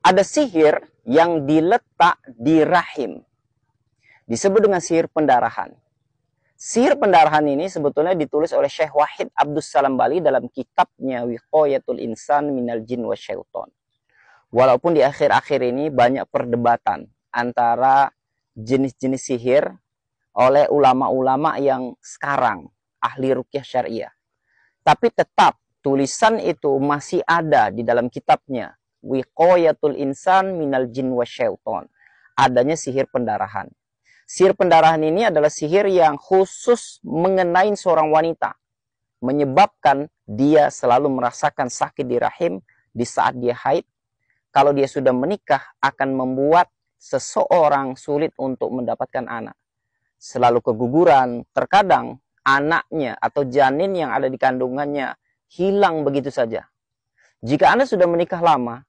Ada sihir yang diletak di rahim. Disebut dengan sihir pendarahan. Sihir pendarahan ini sebetulnya ditulis oleh Syekh Wahid Abdus Salam Bali dalam kitabnya Wiqoyatul Insan Minal Jin wa Syaiton. Walaupun di akhir-akhir ini banyak perdebatan antara jenis-jenis sihir oleh ulama-ulama yang sekarang ahli rukyah syariah. Tapi tetap tulisan itu masih ada di dalam kitabnya wiqayatul insan minal jin wa Adanya sihir pendarahan. Sihir pendarahan ini adalah sihir yang khusus mengenai seorang wanita. Menyebabkan dia selalu merasakan sakit di rahim di saat dia haid. Kalau dia sudah menikah akan membuat seseorang sulit untuk mendapatkan anak. Selalu keguguran, terkadang anaknya atau janin yang ada di kandungannya hilang begitu saja jika Anda sudah menikah lama